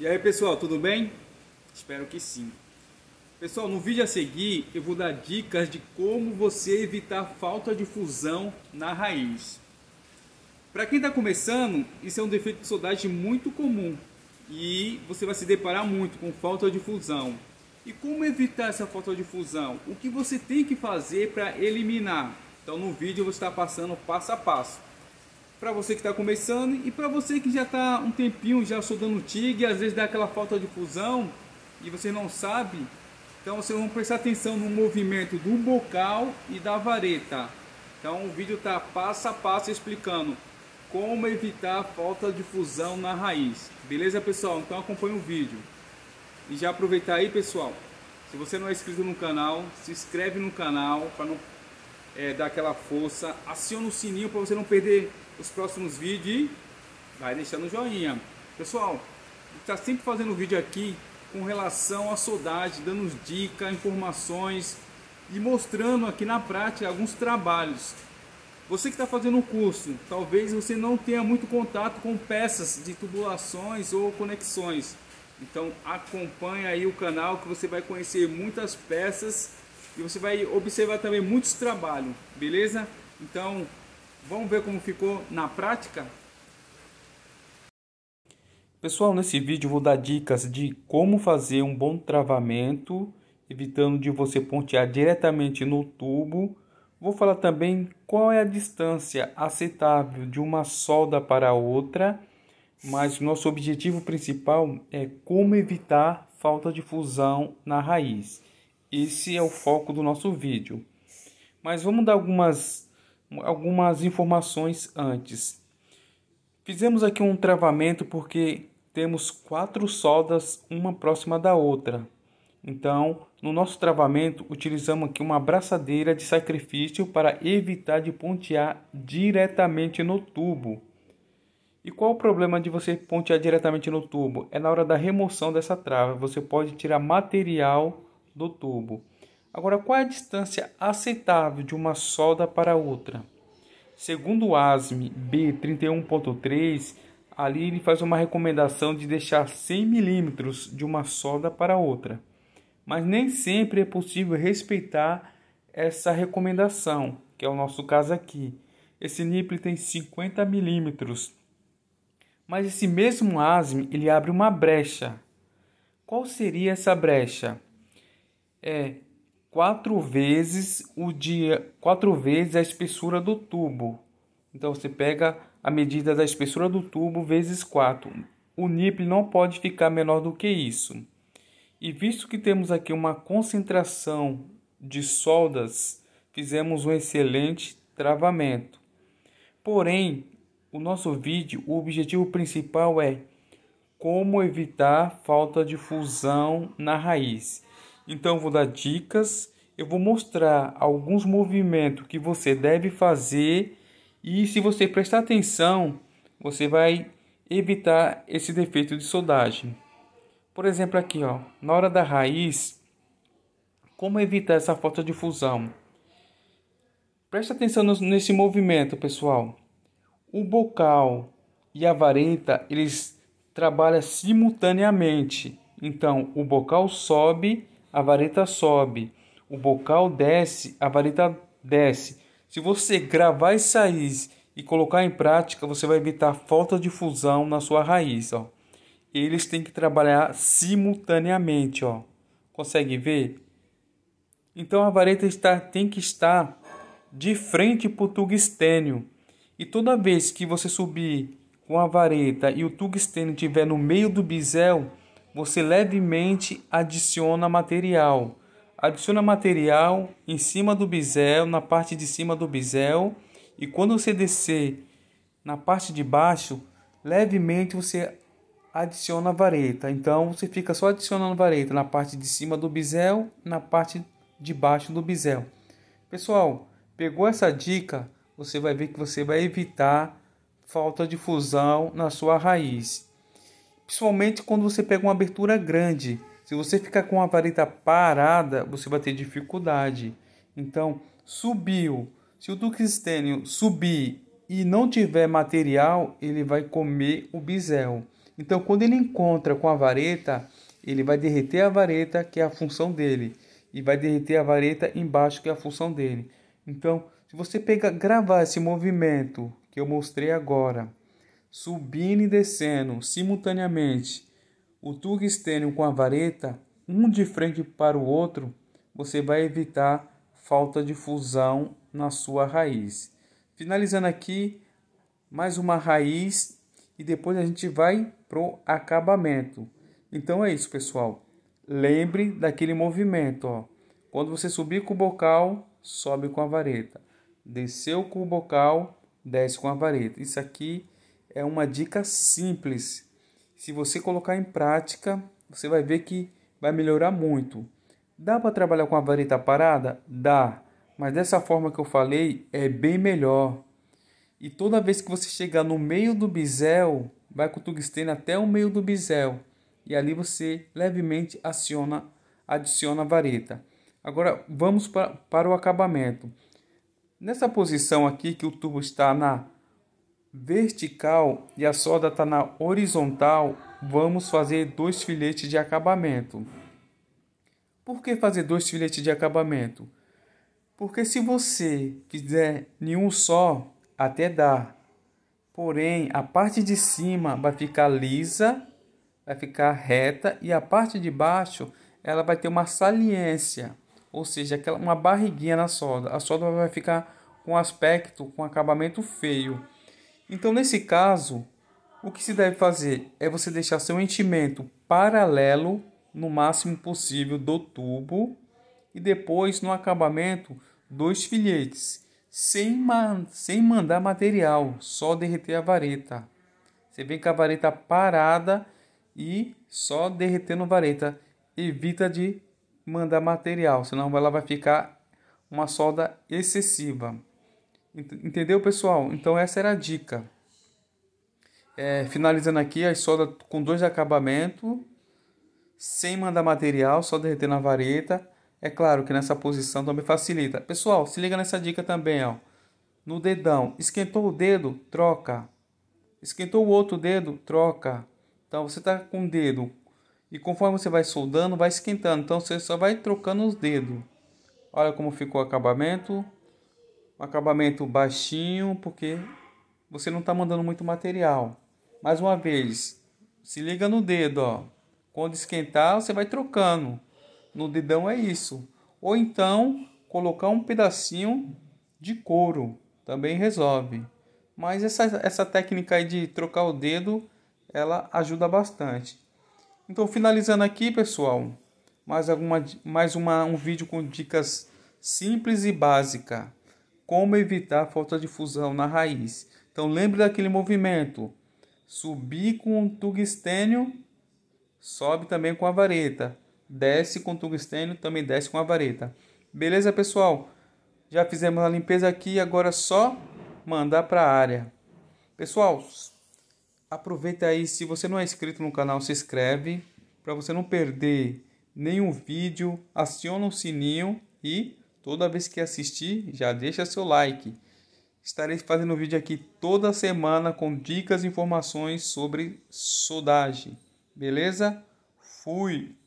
E aí pessoal, tudo bem? Espero que sim. Pessoal, no vídeo a seguir eu vou dar dicas de como você evitar falta de fusão na raiz. Para quem está começando, isso é um defeito de soldagem muito comum e você vai se deparar muito com falta de fusão. E como evitar essa falta de fusão? O que você tem que fazer para eliminar? Então no vídeo eu vou estar passando passo a passo para você que está começando e para você que já está um tempinho já soldando TIG, às vezes dá aquela falta de fusão e você não sabe, então vocês vão prestar atenção no movimento do bocal e da vareta. Então o vídeo está passo a passo explicando como evitar a falta de fusão na raiz. Beleza pessoal? Então acompanhe o vídeo. E já aproveitar aí pessoal, se você não é inscrito no canal, se inscreve no canal para não é, dar aquela força. Aciona o sininho para você não perder os próximos vídeos e vai deixando o joinha. Pessoal, está sempre fazendo vídeo aqui com relação à soldagem, dando dicas, informações e mostrando aqui na prática alguns trabalhos. Você que está fazendo o curso, talvez você não tenha muito contato com peças de tubulações ou conexões. Então acompanha aí o canal que você vai conhecer muitas peças e você vai observar também muitos trabalhos, beleza? Então Vamos ver como ficou na prática? Pessoal, nesse vídeo vou dar dicas de como fazer um bom travamento, evitando de você pontear diretamente no tubo. Vou falar também qual é a distância aceitável de uma solda para outra, mas nosso objetivo principal é como evitar falta de fusão na raiz. Esse é o foco do nosso vídeo. Mas vamos dar algumas algumas informações antes. Fizemos aqui um travamento porque temos quatro soldas uma próxima da outra. Então, no nosso travamento, utilizamos aqui uma abraçadeira de sacrifício para evitar de pontear diretamente no tubo. E qual o problema de você pontear diretamente no tubo? É na hora da remoção dessa trava. Você pode tirar material do tubo. Agora, qual é a distância aceitável de uma solda para outra? Segundo o ASME B31.3, ali ele faz uma recomendação de deixar 100 milímetros de uma solda para outra. Mas nem sempre é possível respeitar essa recomendação, que é o nosso caso aqui. Esse nipple tem 50 milímetros. Mas esse mesmo ASME, ele abre uma brecha. Qual seria essa brecha? É quatro vezes o dia, quatro vezes a espessura do tubo. Então você pega a medida da espessura do tubo vezes 4. O nipple não pode ficar menor do que isso. E visto que temos aqui uma concentração de soldas, fizemos um excelente travamento. Porém, o nosso vídeo, o objetivo principal é como evitar falta de fusão na raiz. Então eu vou dar dicas, eu vou mostrar alguns movimentos que você deve fazer e se você prestar atenção, você vai evitar esse defeito de soldagem. Por exemplo, aqui, ó, na hora da raiz, como evitar essa falta de fusão? Presta atenção nesse movimento, pessoal. O bocal e a vareta, eles trabalham simultaneamente. Então, o bocal sobe a vareta sobe. O bocal desce, a vareta desce. Se você gravar essa raiz e colocar em prática, você vai evitar falta de fusão na sua raiz. Ó. Eles têm que trabalhar simultaneamente. Ó. Consegue ver? Então a vareta está, tem que estar de frente para o tungstênio. E toda vez que você subir com a vareta e o tungstênio estiver no meio do bisel, você levemente adiciona material. Adiciona material em cima do bisel, na parte de cima do bisel, e quando você descer na parte de baixo, levemente você adiciona vareta. Então você fica só adicionando vareta na parte de cima do bisel, na parte de baixo do bisel. Pessoal, pegou essa dica? Você vai ver que você vai evitar falta de fusão na sua raiz principalmente quando você pega uma abertura grande. Se você ficar com a vareta parada, você vai ter dificuldade. Então, subiu. Se o tungstênio subir e não tiver material, ele vai comer o bisel. Então, quando ele encontra com a vareta, ele vai derreter a vareta, que é a função dele, e vai derreter a vareta embaixo, que é a função dele. Então, se você pegar, gravar esse movimento que eu mostrei agora, subindo e descendo simultaneamente o tubo estênio com a vareta, um de frente para o outro, você vai evitar falta de fusão na sua raiz. Finalizando aqui, mais uma raiz e depois a gente vai pro acabamento. Então é isso, pessoal. Lembre daquele movimento, ó. Quando você subir com o bocal, sobe com a vareta. Desceu com o bocal, desce com a vareta. Isso aqui é uma dica simples. Se você colocar em prática, você vai ver que vai melhorar muito. Dá para trabalhar com a vareta parada? Dá, mas dessa forma que eu falei é bem melhor. E toda vez que você chegar no meio do bisel, vai com o tungstênio até o meio do bisel e ali você levemente aciona, adiciona a vareta. Agora vamos para, para o acabamento. Nessa posição aqui que o tubo está na vertical e a solda está na horizontal, vamos fazer dois filetes de acabamento. Por que fazer dois filetes de acabamento? Porque se você fizer nenhum só, até dá. Porém, a parte de cima vai ficar lisa, vai ficar reta e a parte de baixo ela vai ter uma saliência, ou seja, aquela, uma barriguinha na solda. A solda vai ficar com aspecto, com acabamento feio. Então, nesse caso, o que se deve fazer é você deixar seu enchimento paralelo no máximo possível do tubo e depois no acabamento dois filhetes, sem, sem mandar material, só derreter a vareta. Você vem com a vareta parada e só derretendo a vareta. Evita de mandar material, senão ela vai ficar uma solda excessiva. Entendeu, pessoal? Então essa era a dica. É, finalizando aqui, a solda com dois acabamentos, acabamento, sem mandar material, só derreter na vareta. É claro que nessa posição também facilita. Pessoal, se liga nessa dica também, ó. No dedão, esquentou o dedo, troca. Esquentou o outro dedo, troca. Então você tá com o dedo e conforme você vai soldando, vai esquentando. Então você só vai trocando os dedos. Olha como ficou o acabamento um acabamento baixinho, porque você não está mandando muito material. Mais uma vez, se liga no dedo, ó. Quando esquentar, você vai trocando. No dedão é isso. Ou então, colocar um pedacinho de couro também resolve. Mas essa, essa técnica aí de trocar o dedo, ela ajuda bastante. Então, finalizando aqui, pessoal, mais, alguma, mais uma, um vídeo com dicas simples e básica como evitar a falta de fusão na raiz. Então lembre daquele movimento. Subir com o tungstênio, sobe também com a vareta. Desce com o tungstênio, também desce com a vareta. Beleza, pessoal? Já fizemos a limpeza aqui, agora é só mandar para a área. Pessoal, aproveita aí, se você não é inscrito no canal, se inscreve para você não perder nenhum vídeo, aciona o sininho e Toda vez que assistir, já deixa seu like. Estarei fazendo vídeo aqui toda semana com dicas e informações sobre soldagem. Beleza? Fui!